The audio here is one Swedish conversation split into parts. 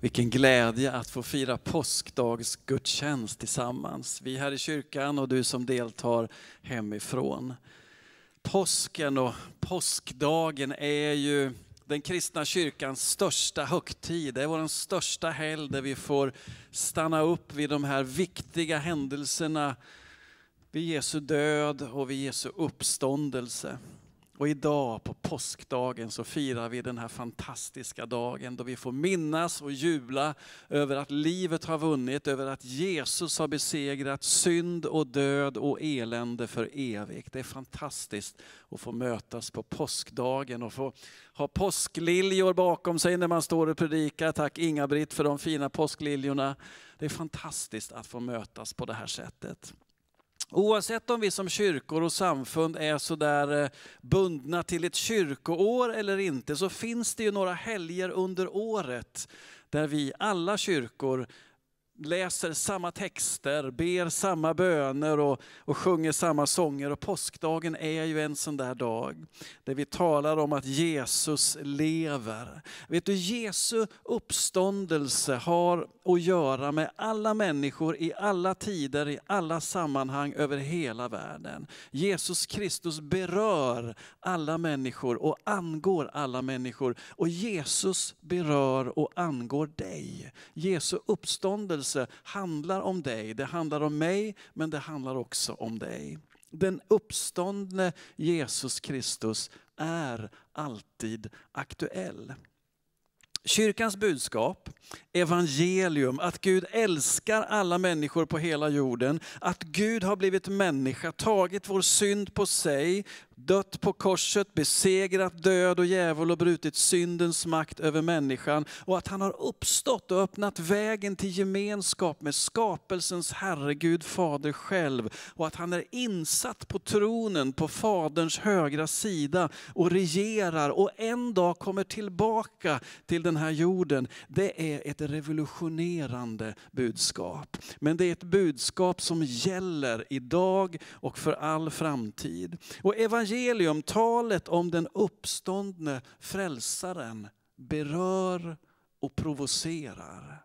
Vilken glädje att få fira påskdagsgudstjänst tillsammans. Vi här i kyrkan och du som deltar hemifrån. Påsken och påskdagen är ju den kristna kyrkans största högtid. Det är vår största helg där vi får stanna upp vid de här viktiga händelserna vid Jesu död och vid Jesu uppståndelse. Och idag på påskdagen så firar vi den här fantastiska dagen då vi får minnas och jubla över att livet har vunnit, över att Jesus har besegrat synd och död och elände för evigt. Det är fantastiskt att få mötas på påskdagen och få ha påskliljor bakom sig när man står och predikar. Tack Inga-Britt för de fina påskliljorna. Det är fantastiskt att få mötas på det här sättet. Oavsett om vi som kyrkor och samfund är sådär eh, bundna till ett kyrkoår eller inte så finns det ju några helger under året där vi alla kyrkor läser samma texter, ber samma böner och, och sjunger samma sånger. Och påskdagen är ju en sån där dag där vi talar om att Jesus lever. Vet du, Jesu uppståndelse har att göra med alla människor i alla tider, i alla sammanhang över hela världen. Jesus Kristus berör alla människor och angår alla människor. Och Jesus berör och angår dig. Jesu uppståndelse uppståndelse handlar om dig. Det handlar om mig, men det handlar också om dig. Den uppståndne Jesus Kristus är alltid aktuell. Kyrkans budskap, evangelium, att Gud älskar alla människor på hela jorden, att Gud har blivit människa, tagit vår synd på sig, dött på korset, besegrat död och djävul och brutit syndens makt över människan. Och att han har uppstått och öppnat vägen till gemenskap med skapelsens Herre Gud Fader själv. Och att han är insatt på tronen på Faderns högra sida och regerar och en dag kommer tillbaka till den här jorden. Det är ett revolutionerande budskap. Men det är ett budskap som gäller idag och för all framtid. Och evangel- evangelium, talet om den uppståndne frälsaren berör och provocerar.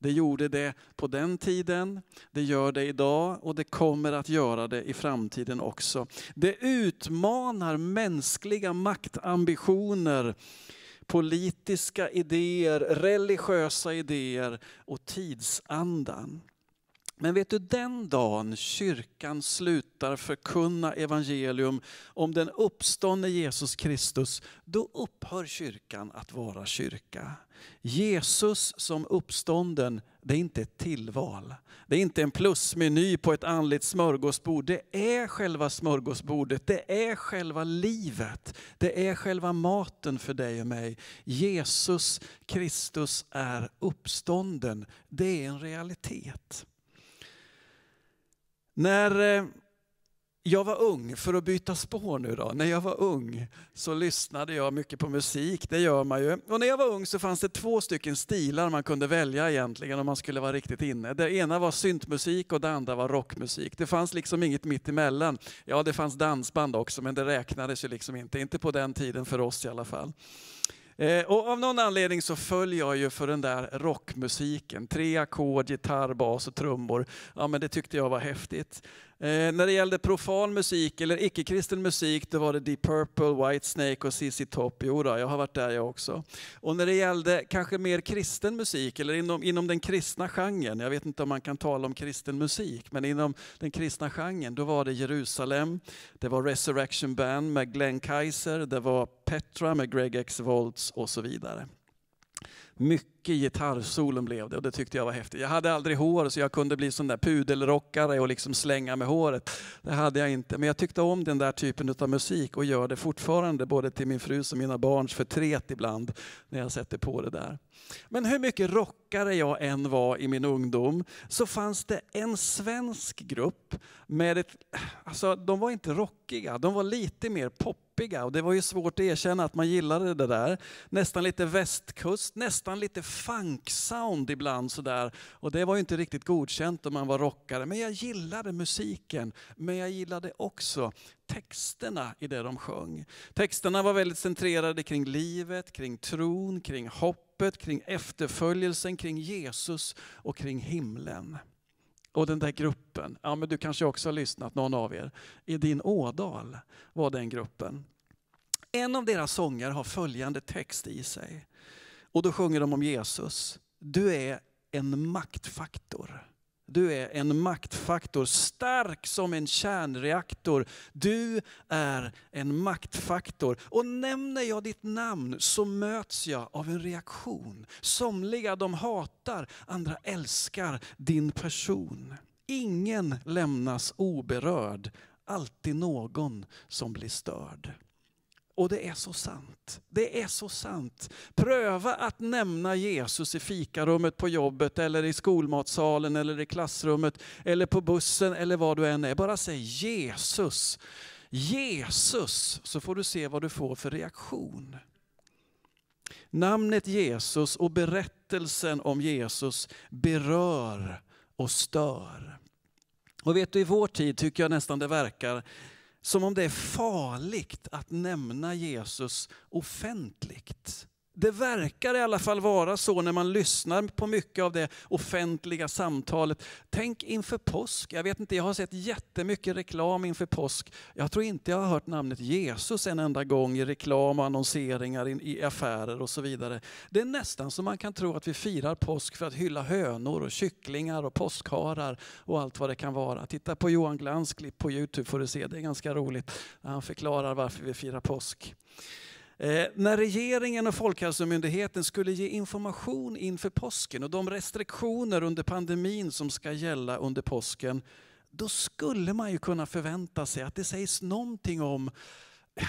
Det gjorde det på den tiden, det gör det idag och det kommer att göra det i framtiden också. Det utmanar mänskliga maktambitioner, politiska idéer, religiösa idéer och tidsandan. Men vet du, den dagen kyrkan slutar förkunna evangelium om den uppståndne Jesus Kristus, då upphör kyrkan att vara kyrka. Jesus som uppstånden, det är inte ett tillval. Det är inte en plusmeny på ett andligt smörgåsbord. Det är själva smörgåsbordet, det är själva livet, det är själva maten för dig och mig. Jesus Kristus är uppstånden, det är en realitet. När eh, jag var ung, för att byta spår nu då, när jag var ung så lyssnade jag mycket på musik, det gör man ju. Och när jag var ung så fanns det två stycken stilar man kunde välja egentligen om man skulle vara riktigt inne. Det ena var syntmusik och det andra var rockmusik. Det fanns liksom inget mitt emellan. Ja, det fanns dansband också men det räknades ju liksom inte, inte på den tiden för oss i alla fall. Eh, och av någon anledning så föll jag ju för den där rockmusiken. Tre ackord, gitarr, bas och trummor. Ja, men det tyckte jag var häftigt. Eh, när det gällde profan musik eller icke-kristen musik, då var det Deep Purple, Whitesnake och ZZ Top. Jo då, jag har varit där jag också. Och när det gällde kanske mer kristen musik, eller inom, inom den kristna genren, jag vet inte om man kan tala om kristen musik, men inom den kristna genren, då var det Jerusalem, det var Resurrection Band med Glenn Kaiser, det var Petra med Greg X Volts och så vidare. Mycket mycket gitarrsolen blev det och det tyckte jag var häftigt. Jag hade aldrig hår så jag kunde bli sån där pudelrockare och liksom slänga med håret. Det hade jag inte. Men jag tyckte om den där typen av musik och gör det fortfarande både till min frus och mina barns förtret ibland när jag sätter på det där. Men hur mycket rockare jag än var i min ungdom så fanns det en svensk grupp med ett... Alltså de var inte rockiga, de var lite mer pop och det var ju svårt att erkänna att man gillade det där. Nästan lite västkust, nästan lite funksound ibland sådär. Och det var ju inte riktigt godkänt om man var rockare. Men jag gillade musiken. Men jag gillade också texterna i det de sjöng. Texterna var väldigt centrerade kring livet, kring tron, kring hoppet, kring efterföljelsen, kring Jesus och kring himlen. Och den där gruppen, ja men du kanske också har lyssnat någon av er. I din Ådal var den gruppen. En av deras sånger har följande text i sig. Och då sjunger de om Jesus. Du är en maktfaktor. Du är en maktfaktor, stark som en kärnreaktor. Du är en maktfaktor. Och nämner jag ditt namn så möts jag av en reaktion. Somliga de hatar, andra älskar din person. Ingen lämnas oberörd, alltid någon som blir störd. Och det är så sant. Det är så sant. Pröva att nämna Jesus i fikarummet på jobbet, eller i skolmatsalen, eller i klassrummet, eller på bussen, eller var du än är. Bara säg Jesus. Jesus, så får du se vad du får för reaktion. Namnet Jesus och berättelsen om Jesus berör och stör. Och vet du, i vår tid tycker jag nästan det verkar som om det är farligt att nämna Jesus offentligt det verkar i alla fall vara så när man lyssnar på mycket av det offentliga samtalet. Tänk inför påsk. Jag vet inte, jag har sett jättemycket reklam inför påsk. Jag tror inte jag har hört namnet Jesus en enda gång i reklam och annonseringar i affärer och så vidare. Det är nästan så man kan tro att vi firar påsk för att hylla hönor och kycklingar och påskharar och allt vad det kan vara. Titta på Johan Glans klipp på Youtube får du se, det är ganska roligt. Han förklarar varför vi firar påsk. Eh, när regeringen och Folkhälsomyndigheten skulle ge information inför påsken och de restriktioner under pandemin som ska gälla under påsken, då skulle man ju kunna förvänta sig att det sägs någonting om,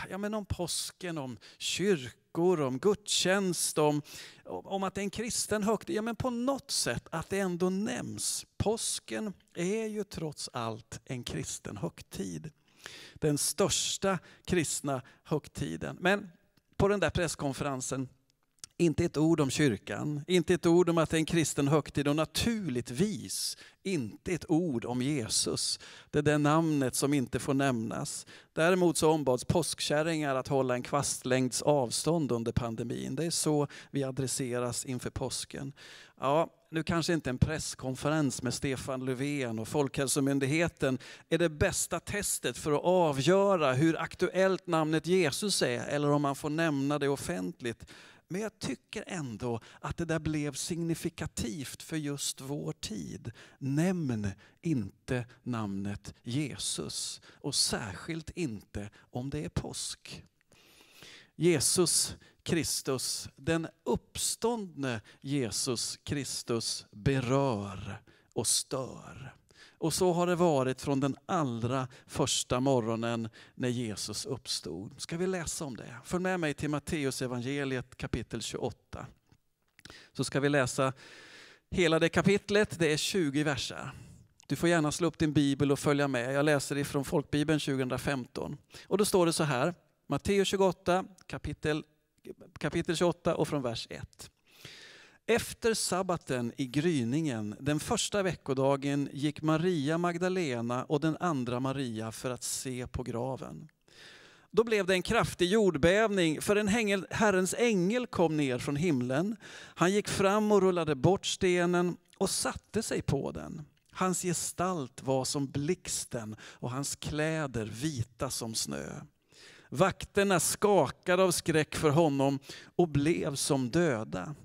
ja, men om påsken, om kyrkor, om gudstjänst, om, om att det är en kristen högtid. Ja, men på något sätt att det ändå nämns. Påsken är ju trots allt en kristen högtid den största kristna högtiden. Men på den där presskonferensen inte ett ord om kyrkan, inte ett ord om att det är en kristen högtid och naturligtvis inte ett ord om Jesus. Det är det namnet som inte får nämnas. Däremot så ombads påskkärringar att hålla en kvastlängds avstånd under pandemin. Det är så vi adresseras inför påsken. Ja, nu kanske inte en presskonferens med Stefan Löfven och Folkhälsomyndigheten är det bästa testet för att avgöra hur aktuellt namnet Jesus är eller om man får nämna det offentligt. Men jag tycker ändå att det där blev signifikativt för just vår tid. Nämn inte namnet Jesus och särskilt inte om det är påsk. Jesus Kristus, den uppståndne Jesus Kristus berör och stör. Och så har det varit från den allra första morgonen när Jesus uppstod. Ska vi läsa om det? Följ med mig till Matteus evangeliet kapitel 28. Så ska vi läsa hela det kapitlet, det är 20 verser. Du får gärna slå upp din bibel och följa med. Jag läser ifrån folkbibeln 2015. Och då står det så här. Matteus 28, kapitel, kapitel 28 och från vers 1. Efter sabbaten i gryningen den första veckodagen gick Maria Magdalena och den andra Maria för att se på graven. Då blev det en kraftig jordbävning, för en hängel, Herrens ängel kom ner från himlen. Han gick fram och rullade bort stenen och satte sig på den. Hans gestalt var som blixten och hans kläder vita som snö. Vakterna skakade av skräck för honom och blev som döda.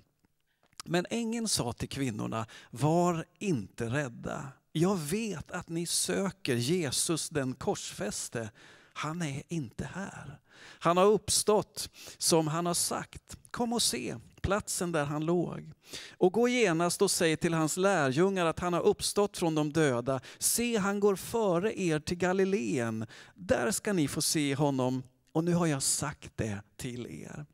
Men ängeln sa till kvinnorna, var inte rädda. Jag vet att ni söker Jesus den korsfäste. Han är inte här. Han har uppstått som han har sagt. Kom och se platsen där han låg. Och gå genast och säg till hans lärjungar att han har uppstått från de döda. Se, han går före er till Galileen. Där ska ni få se honom och nu har jag sagt det till er.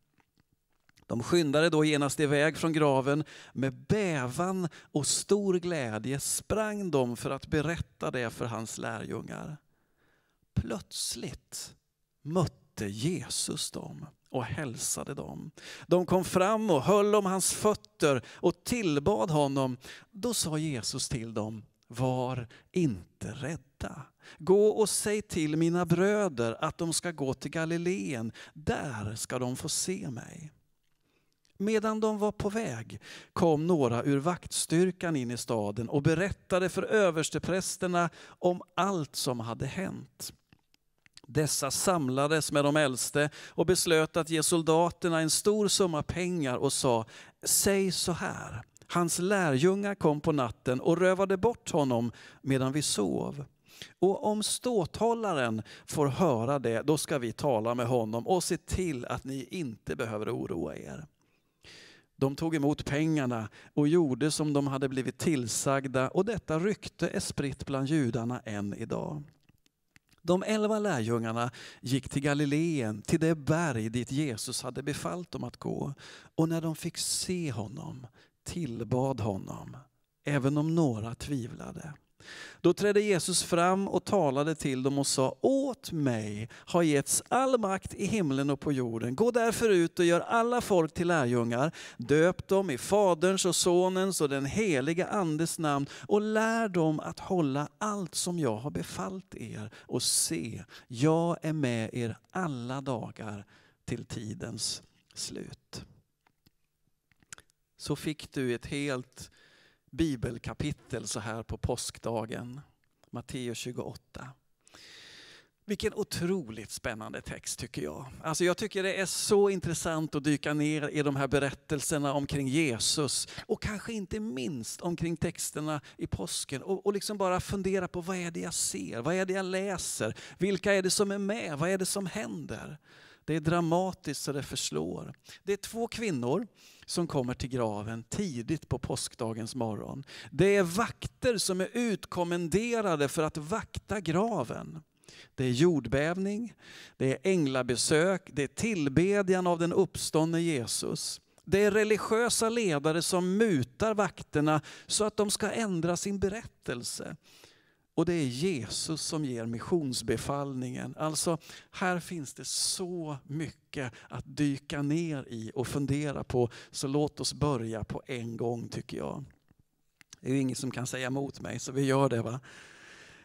De skyndade då genast iväg från graven. Med bävan och stor glädje sprang de för att berätta det för hans lärjungar. Plötsligt mötte Jesus dem och hälsade dem. De kom fram och höll om hans fötter och tillbad honom. Då sa Jesus till dem var inte rädda. Gå och säg till mina bröder att de ska gå till Galileen, där ska de få se mig. Medan de var på väg kom några ur vaktstyrkan in i staden och berättade för översteprästerna om allt som hade hänt. Dessa samlades med de äldste och beslöt att ge soldaterna en stor summa pengar och sa, säg så här, Hans lärjungar kom på natten och rövade bort honom medan vi sov. Och om ståthållaren får höra det, då ska vi tala med honom och se till att ni inte behöver oroa er. De tog emot pengarna och gjorde som de hade blivit tillsagda och detta rykte är spritt bland judarna än idag. De elva lärjungarna gick till Galileen, till det berg dit Jesus hade befallt dem att gå. Och när de fick se honom tillbad honom, även om några tvivlade. Då trädde Jesus fram och talade till dem och sa, åt mig har getts all makt i himlen och på jorden. Gå därför ut och gör alla folk till lärjungar, döp dem i Faderns och Sonens och den heliga Andes namn och lär dem att hålla allt som jag har befallt er och se, jag är med er alla dagar till tidens slut så fick du ett helt bibelkapitel så här på påskdagen. Matteus 28. Vilken otroligt spännande text tycker jag. Alltså jag tycker det är så intressant att dyka ner i de här berättelserna omkring Jesus och kanske inte minst omkring texterna i påsken och, och liksom bara fundera på vad är det jag ser, vad är det jag läser, vilka är det som är med, vad är det som händer? Det är dramatiskt så det förslår. Det är två kvinnor som kommer till graven tidigt på påskdagens morgon. Det är vakter som är utkommenderade för att vakta graven. Det är jordbävning, det är änglabesök, det är tillbedjan av den uppståndne Jesus. Det är religiösa ledare som mutar vakterna så att de ska ändra sin berättelse. Och det är Jesus som ger missionsbefallningen. Alltså, här finns det så mycket att dyka ner i och fundera på. Så låt oss börja på en gång tycker jag. Det är ju ingen som kan säga emot mig, så vi gör det. va?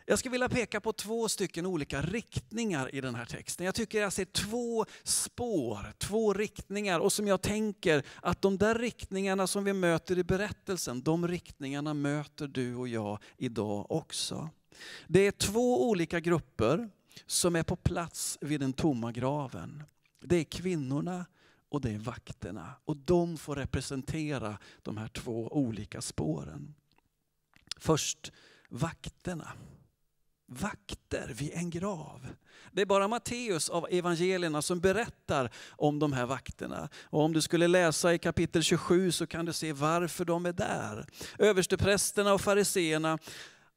Jag skulle vilja peka på två stycken olika riktningar i den här texten. Jag tycker jag ser två spår, två riktningar och som jag tänker att de där riktningarna som vi möter i berättelsen, de riktningarna möter du och jag idag också. Det är två olika grupper som är på plats vid den tomma graven. Det är kvinnorna och det är vakterna. Och de får representera de här två olika spåren. Först vakterna. Vakter vid en grav. Det är bara Matteus av evangelierna som berättar om de här vakterna. Och om du skulle läsa i kapitel 27 så kan du se varför de är där. Översteprästerna och fariseerna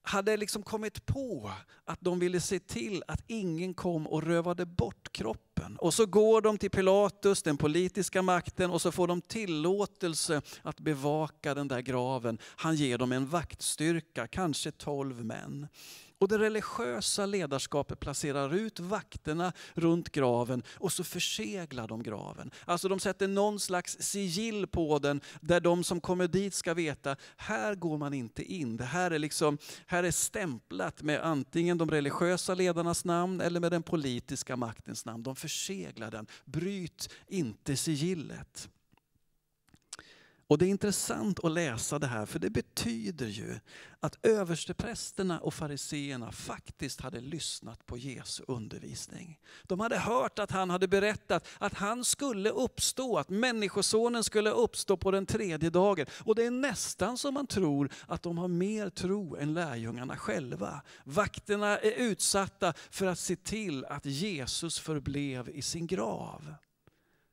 hade liksom kommit på att de ville se till att ingen kom och rövade bort kroppen. Och så går de till Pilatus, den politiska makten, och så får de tillåtelse att bevaka den där graven. Han ger dem en vaktstyrka, kanske tolv män. Och det religiösa ledarskapet placerar ut vakterna runt graven och så förseglar de graven. Alltså de sätter någon slags sigill på den där de som kommer dit ska veta, här går man inte in. Det här är, liksom, här är stämplat med antingen de religiösa ledarnas namn eller med den politiska maktens namn. De förseglar den. Bryt inte sigillet. Och det är intressant att läsa det här för det betyder ju att översteprästerna och fariseerna faktiskt hade lyssnat på Jesu undervisning. De hade hört att han hade berättat att han skulle uppstå, att människosonen skulle uppstå på den tredje dagen. Och det är nästan som man tror att de har mer tro än lärjungarna själva. Vakterna är utsatta för att se till att Jesus förblev i sin grav.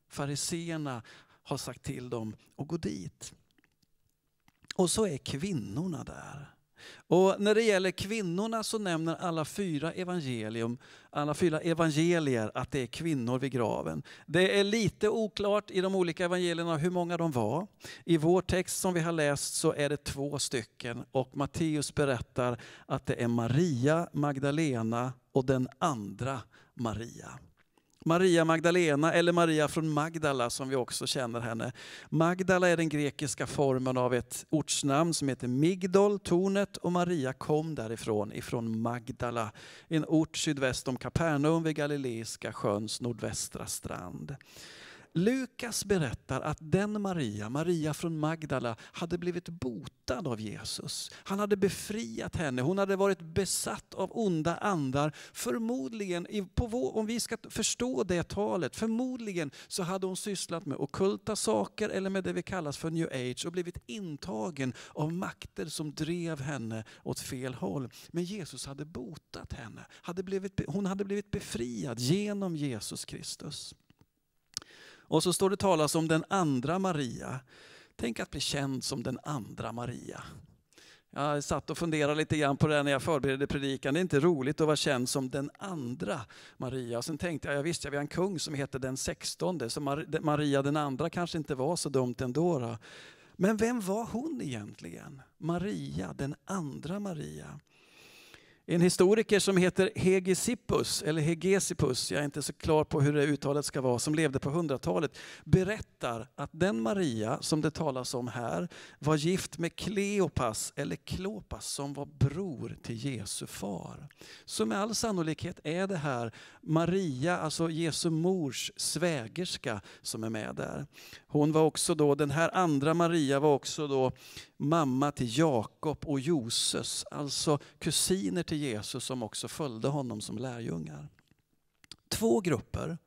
Fariseerna har sagt till dem att gå dit. Och så är kvinnorna där. Och när det gäller kvinnorna så nämner alla fyra, evangelium, alla fyra evangelier att det är kvinnor vid graven. Det är lite oklart i de olika evangelierna hur många de var. I vår text som vi har läst så är det två stycken och Matteus berättar att det är Maria Magdalena och den andra Maria. Maria Magdalena, eller Maria från Magdala som vi också känner henne. Magdala är den grekiska formen av ett ortsnamn som heter Migdol, tornet, och Maria kom därifrån, ifrån Magdala, en ort sydväst om Kapernaum vid Galileiska sjöns nordvästra strand. Lukas berättar att den Maria, Maria från Magdala, hade blivit botad av Jesus. Han hade befriat henne, hon hade varit besatt av onda andar. Förmodligen, om vi ska förstå det talet, förmodligen så hade hon sysslat med okulta saker eller med det vi kallas för new age och blivit intagen av makter som drev henne åt fel håll. Men Jesus hade botat henne, hade blivit, hon hade blivit befriad genom Jesus Kristus. Och så står det talas om den andra Maria. Tänk att bli känd som den andra Maria. Jag satt och funderade lite grann på det när jag förberedde predikan. Det är inte roligt att vara känd som den andra Maria. Och sen tänkte jag, ja, visst, jag, vi har en kung som heter den sextonde, så Maria den andra kanske inte var så dumt ändå. Då. Men vem var hon egentligen? Maria, den andra Maria. En historiker som heter Hegesippus, eller Hegesippus, jag är inte så klar på hur det uttalet ska vara, som levde på 100-talet, berättar att den Maria som det talas om här var gift med Kleopas, eller Klopas, som var bror till Jesu far. Så med all sannolikhet är det här Maria, alltså Jesu mors svägerska som är med där. Hon var också då, den här andra Maria var också då mamma till Jakob och Joses, alltså kusiner till Jesus som också följde honom som lärjungar. Två grupper,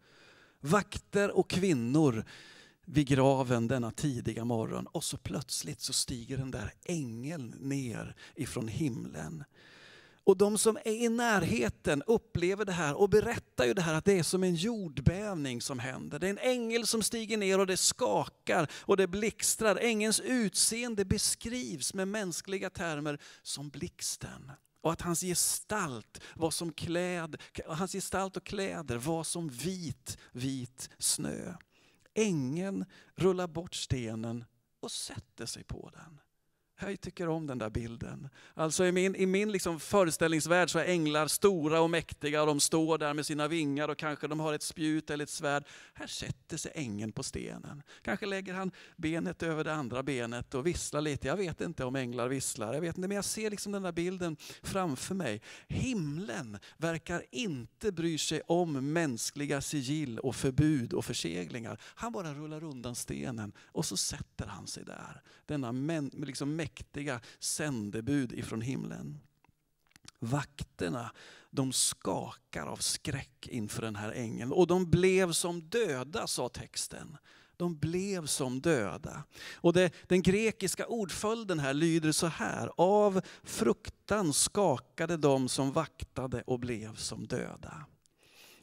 vakter och kvinnor vid graven denna tidiga morgon och så plötsligt så stiger den där ängeln ner ifrån himlen och de som är i närheten upplever det här och berättar ju det här att det är som en jordbävning som händer. Det är en ängel som stiger ner och det skakar och det blixtrar. Ängelns utseende beskrivs med mänskliga termer som blixten. Och att hans gestalt, var som kläd, hans gestalt och kläder var som vit, vit snö. Ängeln rullar bort stenen och sätter sig på den. Jag tycker om den där bilden. Alltså i min, i min liksom föreställningsvärld så är änglar stora och mäktiga och de står där med sina vingar och kanske de har ett spjut eller ett svärd. Här sätter sig ängeln på stenen. Kanske lägger han benet över det andra benet och visslar lite. Jag vet inte om änglar visslar, jag vet inte, men jag ser liksom den där bilden framför mig. Himlen verkar inte bry sig om mänskliga sigill och förbud och förseglingar. Han bara rullar undan stenen och så sätter han sig där. Denna män, liksom mäktiga mäktiga sändebud ifrån himlen. Vakterna, de skakar av skräck inför den här ängeln och de blev som döda, sa texten. De blev som döda. Och det, den grekiska ordföljden här lyder så här, av fruktan skakade de som vaktade och blev som döda.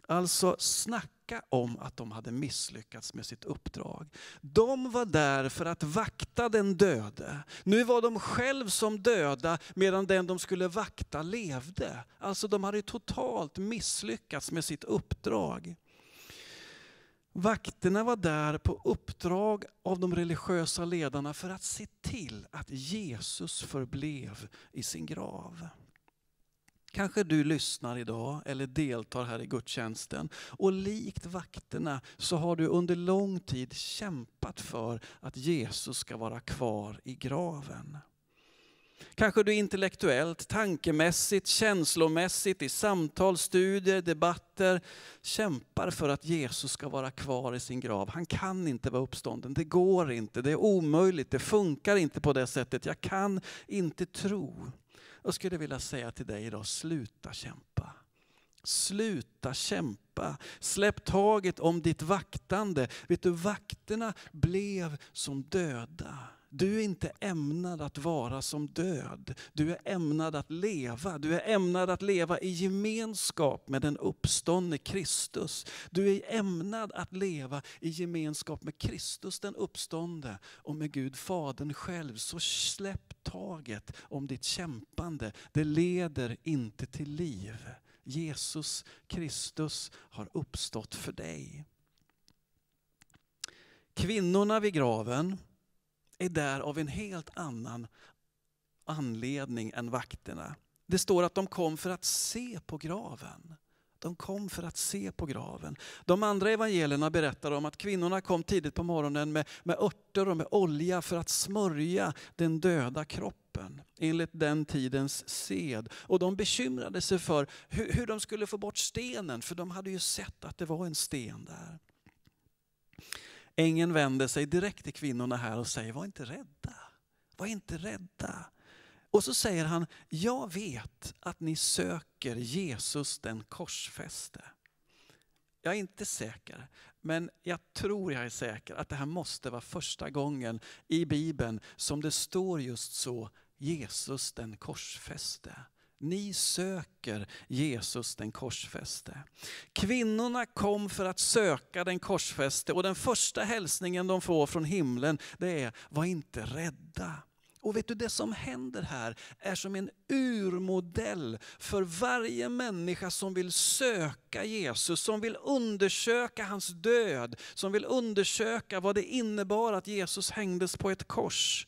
Alltså snack snacka om att de hade misslyckats med sitt uppdrag. De var där för att vakta den döde. Nu var de själv som döda medan den de skulle vakta levde. Alltså de hade totalt misslyckats med sitt uppdrag. Vakterna var där på uppdrag av de religiösa ledarna för att se till att Jesus förblev i sin grav. Kanske du lyssnar idag eller deltar här i gudstjänsten. Och likt vakterna så har du under lång tid kämpat för att Jesus ska vara kvar i graven. Kanske du intellektuellt, tankemässigt, känslomässigt, i samtal, studier, debatter kämpar för att Jesus ska vara kvar i sin grav. Han kan inte vara uppstånden, det går inte, det är omöjligt, det funkar inte på det sättet. Jag kan inte tro. Jag skulle vilja säga till dig idag, sluta kämpa. Sluta kämpa. Släpp taget om ditt vaktande. Vet du, vakterna blev som döda. Du är inte ämnad att vara som död. Du är ämnad att leva. Du är ämnad att leva i gemenskap med den uppståndne Kristus. Du är ämnad att leva i gemenskap med Kristus den uppståndne och med Gud Fadern själv. Så släpp taget om ditt kämpande. Det leder inte till liv. Jesus Kristus har uppstått för dig. Kvinnorna vid graven är där av en helt annan anledning än vakterna. Det står att de kom för att se på graven. De kom för att se på graven. De andra evangelierna berättar om att kvinnorna kom tidigt på morgonen med, med örter och med olja för att smörja den döda kroppen enligt den tidens sed. Och de bekymrade sig för hur, hur de skulle få bort stenen för de hade ju sett att det var en sten där. Ängeln vänder sig direkt till kvinnorna här och säger, var inte rädda. Var inte rädda. Och så säger han, jag vet att ni söker Jesus den korsfäste. Jag är inte säker, men jag tror jag är säker att det här måste vara första gången i Bibeln som det står just så, Jesus den korsfäste. Ni söker Jesus den korsfäste. Kvinnorna kom för att söka den korsfäste och den första hälsningen de får från himlen det är, var inte rädda. Och vet du, det som händer här är som en urmodell för varje människa som vill söka Jesus, som vill undersöka hans död, som vill undersöka vad det innebar att Jesus hängdes på ett kors.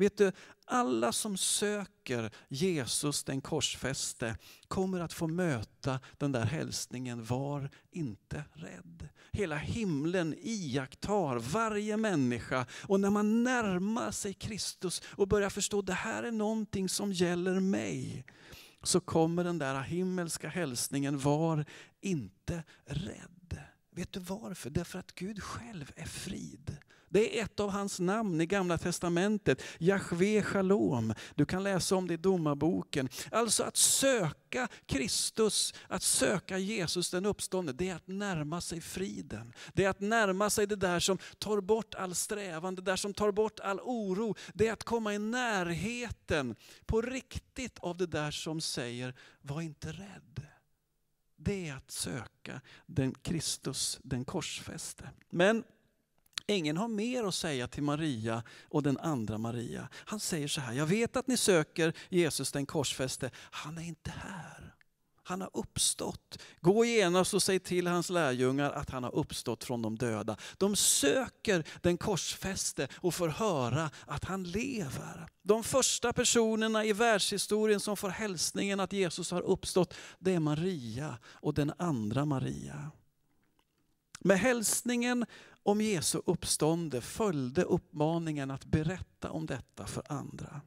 Vet du, alla som söker Jesus den korsfäste kommer att få möta den där hälsningen, var inte rädd. Hela himlen iakttar varje människa och när man närmar sig Kristus och börjar förstå att det här är någonting som gäller mig så kommer den där himmelska hälsningen, var inte rädd. Vet du varför? Därför att Gud själv är frid. Det är ett av hans namn i Gamla Testamentet, Jahve Shalom. Du kan läsa om det i Domarboken. Alltså att söka Kristus, att söka Jesus den uppståndne, det är att närma sig friden. Det är att närma sig det där som tar bort all strävan, det där som tar bort all oro. Det är att komma i närheten på riktigt av det där som säger, var inte rädd det är att söka den Kristus, den korsfäste. Men Ängeln har mer att säga till Maria och den andra Maria. Han säger så här, jag vet att ni söker Jesus den korsfäste. Han är inte här. Han har uppstått. Gå genast och säg till hans lärjungar att han har uppstått från de döda. De söker den korsfäste och får höra att han lever. De första personerna i världshistorien som får hälsningen att Jesus har uppstått, det är Maria och den andra Maria. Med hälsningen om Jesu uppstånde följde uppmaningen att berätta om detta för andra.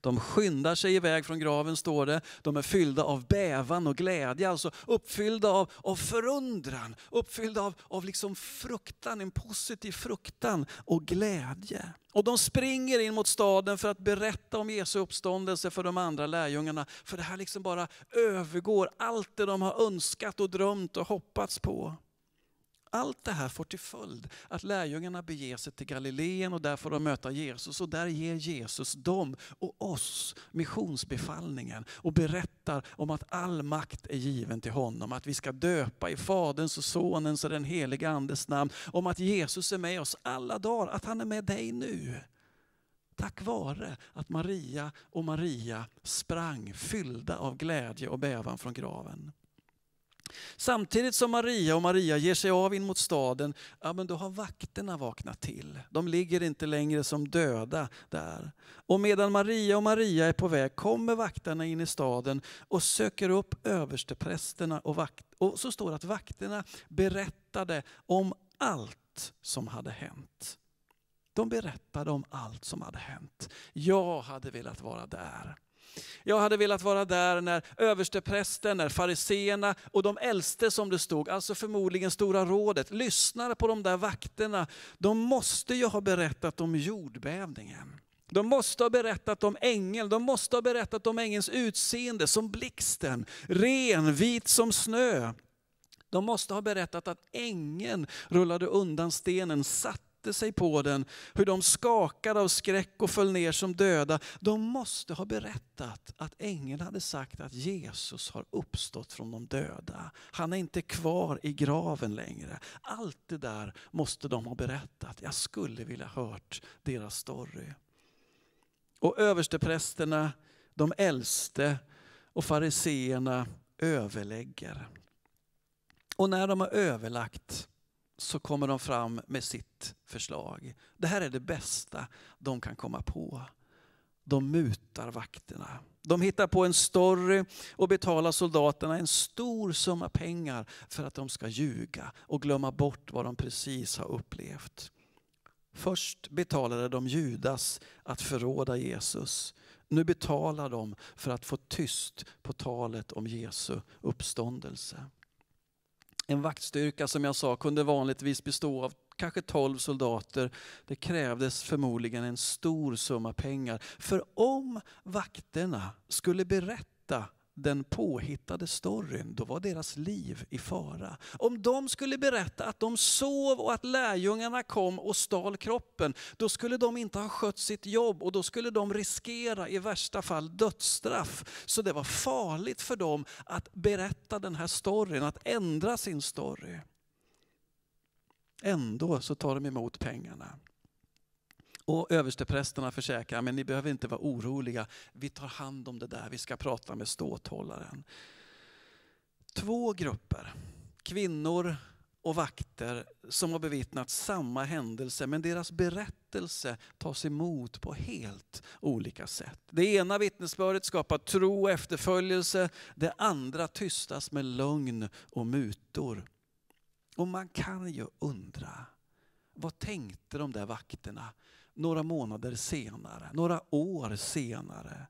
De skyndar sig iväg från graven står det. De är fyllda av bävan och glädje, alltså uppfyllda av, av förundran, uppfyllda av, av liksom fruktan, en positiv fruktan och glädje. Och de springer in mot staden för att berätta om Jesu uppståndelse för de andra lärjungarna. För det här liksom bara övergår allt det de har önskat och drömt och hoppats på. Allt det här får till följd att lärjungarna beger sig till Galileen och där får de möta Jesus och där ger Jesus dem och oss missionsbefallningen och berättar om att all makt är given till honom, att vi ska döpa i Faderns och Sonens och den heliga Andes namn, om att Jesus är med oss alla dagar, att han är med dig nu. Tack vare att Maria och Maria sprang fyllda av glädje och bävan från graven. Samtidigt som Maria och Maria ger sig av in mot staden, ja, men då har vakterna vaknat till. De ligger inte längre som döda där. Och medan Maria och Maria är på väg kommer vakterna in i staden och söker upp översteprästerna och, vakt, och så står det att vakterna berättade om allt som hade hänt. De berättade om allt som hade hänt. Jag hade velat vara där. Jag hade velat vara där när översteprästen, när fariseerna och de äldste som det stod, alltså förmodligen Stora rådet, lyssnade på de där vakterna. De måste ju ha berättat om jordbävningen. De måste ha berättat om ängeln, de måste ha berättat om ängelns utseende som blixten, ren, vit som snö. De måste ha berättat att ängeln rullade undan stenen, satt satte sig på den, hur de skakade av skräck och föll ner som döda. De måste ha berättat att ängeln hade sagt att Jesus har uppstått från de döda. Han är inte kvar i graven längre. Allt det där måste de ha berättat. Jag skulle vilja hört deras story. Och översteprästerna, de äldste och fariseerna överlägger. Och när de har överlagt så kommer de fram med sitt förslag. Det här är det bästa de kan komma på. De mutar vakterna. De hittar på en story och betalar soldaterna en stor summa pengar för att de ska ljuga och glömma bort vad de precis har upplevt. Först betalade de Judas att förråda Jesus. Nu betalar de för att få tyst på talet om Jesu uppståndelse. En vaktstyrka som jag sa kunde vanligtvis bestå av kanske 12 soldater. Det krävdes förmodligen en stor summa pengar. För om vakterna skulle berätta den påhittade storyn, då var deras liv i fara. Om de skulle berätta att de sov och att lärjungarna kom och stal kroppen, då skulle de inte ha skött sitt jobb och då skulle de riskera i värsta fall dödsstraff. Så det var farligt för dem att berätta den här storyn, att ändra sin story. Ändå så tar de emot pengarna. Och översteprästerna försäkrar, men ni behöver inte vara oroliga. Vi tar hand om det där, vi ska prata med ståthållaren. Två grupper, kvinnor och vakter som har bevittnat samma händelse men deras berättelse tas emot på helt olika sätt. Det ena vittnesbördet skapar tro och efterföljelse, det andra tystas med lögn och mutor. Och man kan ju undra, vad tänkte de där vakterna några månader senare, några år senare.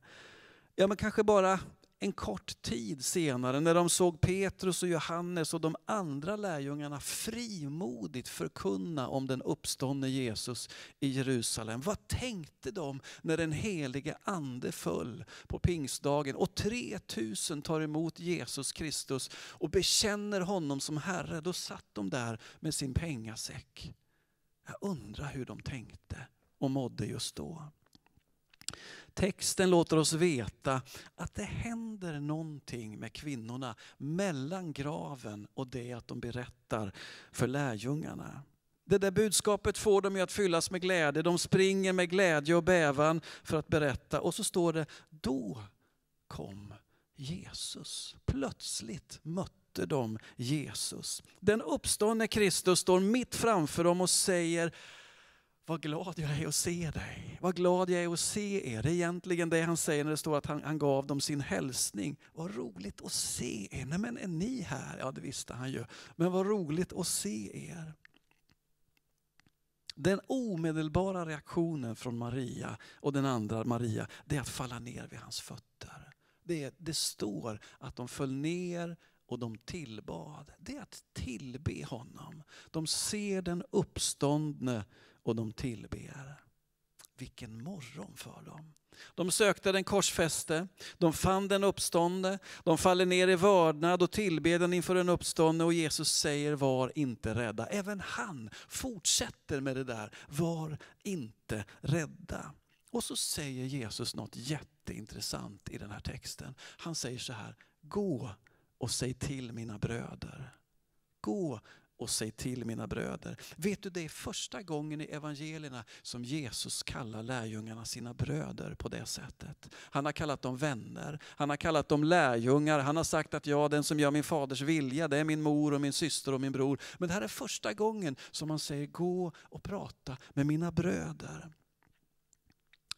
Ja, men kanske bara en kort tid senare när de såg Petrus och Johannes och de andra lärjungarna frimodigt förkunna om den uppståndne Jesus i Jerusalem. Vad tänkte de när den helige ande föll på pingstdagen och 3000 tar emot Jesus Kristus och bekänner honom som Herre? Då satt de där med sin pengasäck. Jag undrar hur de tänkte och mådde just då. Texten låter oss veta att det händer någonting med kvinnorna mellan graven och det att de berättar för lärjungarna. Det där budskapet får dem att fyllas med glädje. De springer med glädje och bävan för att berätta. Och så står det, då kom Jesus. Plötsligt mötte de Jesus. Den uppståndne Kristus står mitt framför dem och säger vad glad jag är att se dig. Vad glad jag är att se er. Det är egentligen det han säger när det står att han, han gav dem sin hälsning. Vad roligt att se er. Nej men är ni här? Ja det visste han ju. Men vad roligt att se er. Den omedelbara reaktionen från Maria och den andra Maria, det är att falla ner vid hans fötter. Det, det står att de föll ner och de tillbad. Det är att tillbe honom. De ser den uppståndne och de tillber. Vilken morgon för dem. De sökte den korsfäste, de fann den uppståndne, de faller ner i vördnad och tillbedjan inför den uppståndne och Jesus säger var inte rädda. Även han fortsätter med det där, var inte rädda. Och så säger Jesus något jätteintressant i den här texten. Han säger så här, gå och säg till mina bröder. Gå och säg till mina bröder. Vet du, det är första gången i evangelierna som Jesus kallar lärjungarna sina bröder på det sättet. Han har kallat dem vänner, han har kallat dem lärjungar, han har sagt att ja, den som gör min faders vilja, det är min mor och min syster och min bror. Men det här är första gången som han säger gå och prata med mina bröder.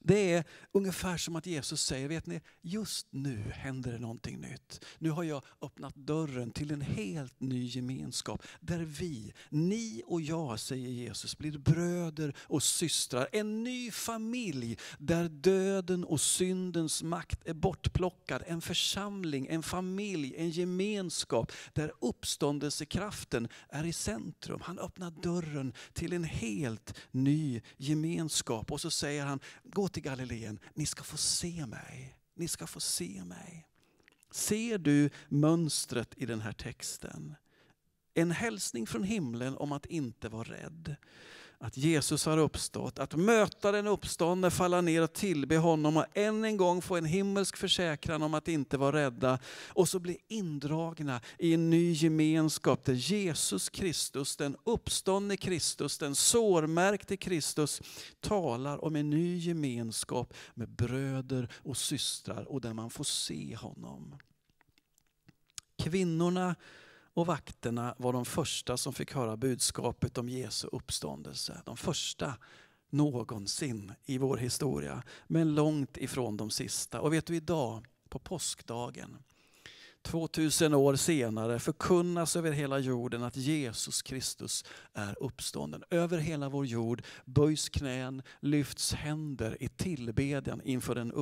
Det är ungefär som att Jesus säger, vet ni, just nu händer det någonting nytt. Nu har jag öppnat dörren till en helt ny gemenskap där vi, ni och jag, säger Jesus, blir bröder och systrar. En ny familj där döden och syndens makt är bortplockad. En församling, en familj, en gemenskap där uppståndelsekraften är i centrum. Han öppnar dörren till en helt ny gemenskap och så säger han, gå till till Galileen, ni ska få se mig. Ni ska få se mig. Ser du mönstret i den här texten? En hälsning från himlen om att inte vara rädd att Jesus har uppstått, att möta den uppståndne, falla ner och tillbe honom och än en gång få en himmelsk försäkran om att inte vara rädda och så bli indragna i en ny gemenskap där Jesus Kristus, den uppståndne Kristus, den sårmärkte Kristus talar om en ny gemenskap med bröder och systrar och där man får se honom. Kvinnorna och vakterna var de första som fick höra budskapet om Jesu uppståndelse. De första någonsin i vår historia, men långt ifrån de sista. Och vet du, idag på påskdagen 2000 år senare förkunnas över hela jorden att Jesus Kristus är uppstånden. Över hela vår jord böjs knän, lyfts händer i tillbedjan inför den,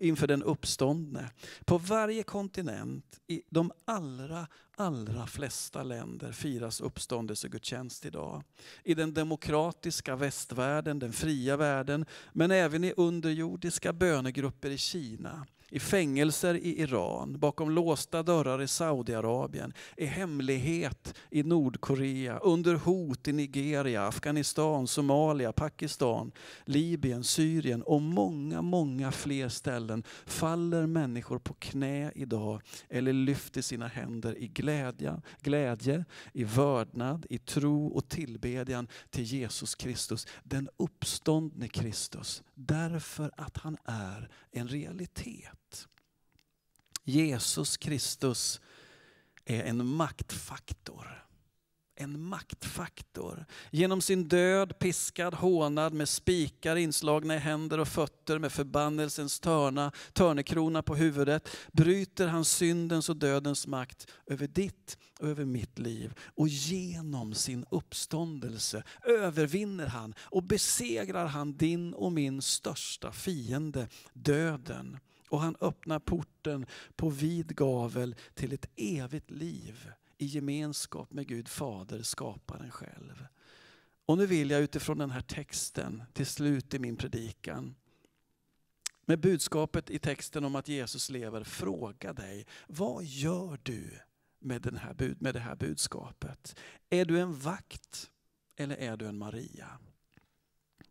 inför den uppståndne. På varje kontinent, i de allra, allra flesta länder firas uppståndelsegudstjänst idag. I den demokratiska västvärlden, den fria världen, men även i underjordiska bönegrupper i Kina i fängelser i Iran, bakom låsta dörrar i Saudiarabien, i hemlighet i Nordkorea, under hot i Nigeria, Afghanistan, Somalia, Pakistan, Libyen, Syrien och många, många fler ställen faller människor på knä idag eller lyfter sina händer i glädje, glädje i vördnad, i tro och tillbedjan till Jesus Kristus, den uppståndne Kristus därför att han är en realitet. Jesus Kristus är en maktfaktor en maktfaktor. Genom sin död, piskad, hånad, med spikar inslagna i händer och fötter, med förbannelsens törna, törnekrona på huvudet, bryter han syndens och dödens makt över ditt och över mitt liv. Och genom sin uppståndelse övervinner han och besegrar han din och min största fiende, döden. Och han öppnar porten på vid gavel till ett evigt liv i gemenskap med Gud Fader, skaparen själv. Och nu vill jag utifrån den här texten till slut i min predikan med budskapet i texten om att Jesus lever fråga dig, vad gör du med, den här, med det här budskapet? Är du en vakt eller är du en Maria?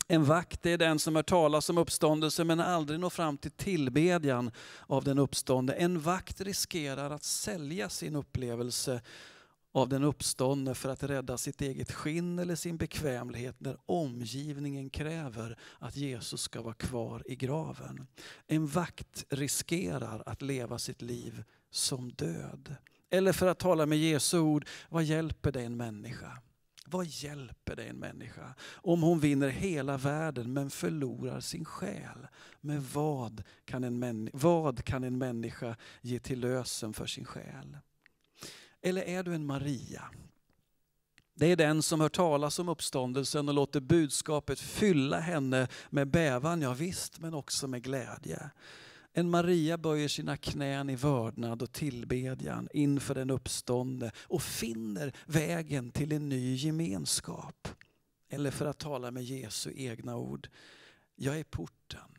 En vakt är den som hör talas om uppståndelse men aldrig når fram till tillbedjan av den uppståndne. En vakt riskerar att sälja sin upplevelse av den uppståndne för att rädda sitt eget skinn eller sin bekvämlighet när omgivningen kräver att Jesus ska vara kvar i graven. En vakt riskerar att leva sitt liv som död. Eller för att tala med Jesu ord, vad hjälper det en människa? Vad hjälper det en människa om hon vinner hela världen men förlorar sin själ? Men vad kan en, vad kan en människa ge till lösen för sin själ? Eller är du en Maria? Det är den som hör talas om uppståndelsen och låter budskapet fylla henne med bävan, ja visst, men också med glädje. En Maria böjer sina knän i vördnad och tillbedjan inför den uppståndne och finner vägen till en ny gemenskap. Eller för att tala med Jesu egna ord, jag är porten.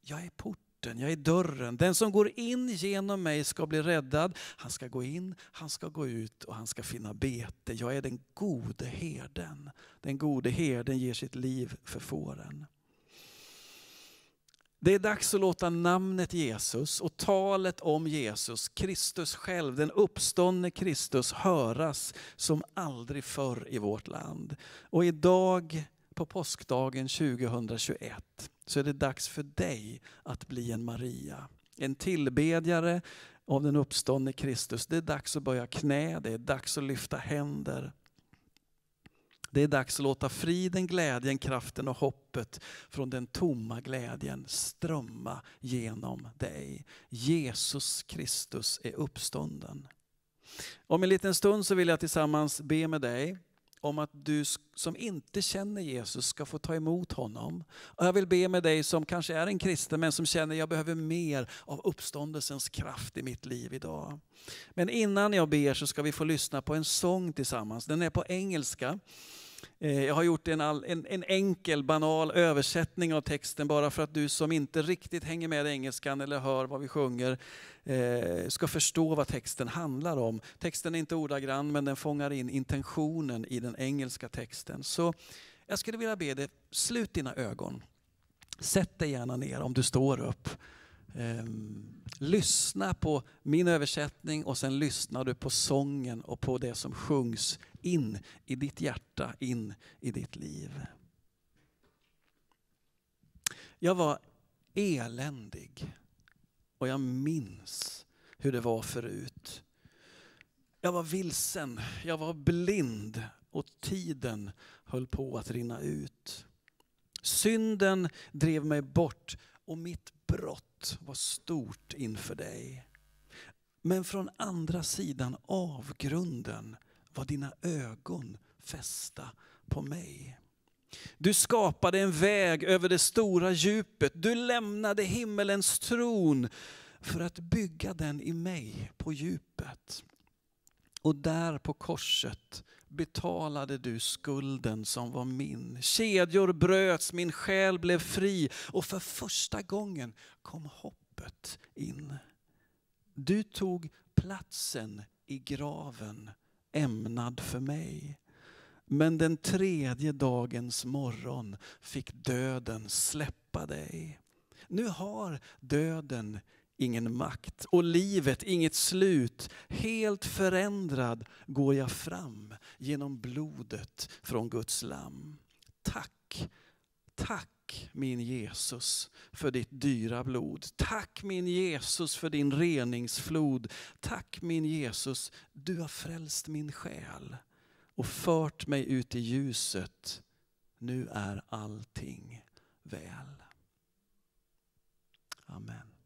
Jag är porten, jag är dörren. Den som går in genom mig ska bli räddad. Han ska gå in, han ska gå ut och han ska finna bete. Jag är den gode herden. Den gode herden ger sitt liv för fåren. Det är dags att låta namnet Jesus och talet om Jesus, Kristus själv, den uppståndne Kristus höras som aldrig förr i vårt land. Och idag på påskdagen 2021 så är det dags för dig att bli en Maria. En tillbedjare av den uppståndne Kristus. Det är dags att böja knä, det är dags att lyfta händer. Det är dags att låta friden, glädjen, kraften och hoppet från den tomma glädjen strömma genom dig. Jesus Kristus är uppstånden. Om en liten stund så vill jag tillsammans be med dig om att du som inte känner Jesus ska få ta emot honom. Och jag vill be med dig som kanske är en kristen men som känner att jag behöver mer av uppståndelsens kraft i mitt liv idag. Men innan jag ber så ska vi få lyssna på en sång tillsammans. Den är på engelska. Eh, jag har gjort en, all, en, en, enkel, banal översättning av texten bara för att du som inte riktigt hänger med i engelskan eller hör vad vi sjunger eh, ska förstå vad texten handlar om. Texten är inte ordagrann men den fångar in intentionen i den engelska texten. Så jag skulle vilja be dig, slut dina ögon. Sätt dig gärna ner om du står upp. Eh, lyssna på min översättning och sen lyssnar du på sången och på det som sjungs in i ditt hjärta, in i ditt liv. Jag var eländig och jag minns hur det var förut. Jag var vilsen, jag var blind och tiden höll på att rinna ut. Synden drev mig bort och mitt brott var stort inför dig. Men från andra sidan avgrunden var dina ögon fästa på mig. Du skapade en väg över det stora djupet. Du lämnade himmelens tron för att bygga den i mig på djupet. Och där på korset betalade du skulden som var min. Kedjor bröts, min själ blev fri och för första gången kom hoppet in. Du tog platsen i graven ämnad för mig. Men den tredje dagens morgon fick döden släppa dig. Nu har döden ingen makt och livet inget slut. Helt förändrad går jag fram genom blodet från Guds lamm. Tack, tack Tack min Jesus för ditt dyra blod. Tack min Jesus för din reningsflod. Tack min Jesus, du har frälst min själ och fört mig ut i ljuset. Nu är allting väl. Amen.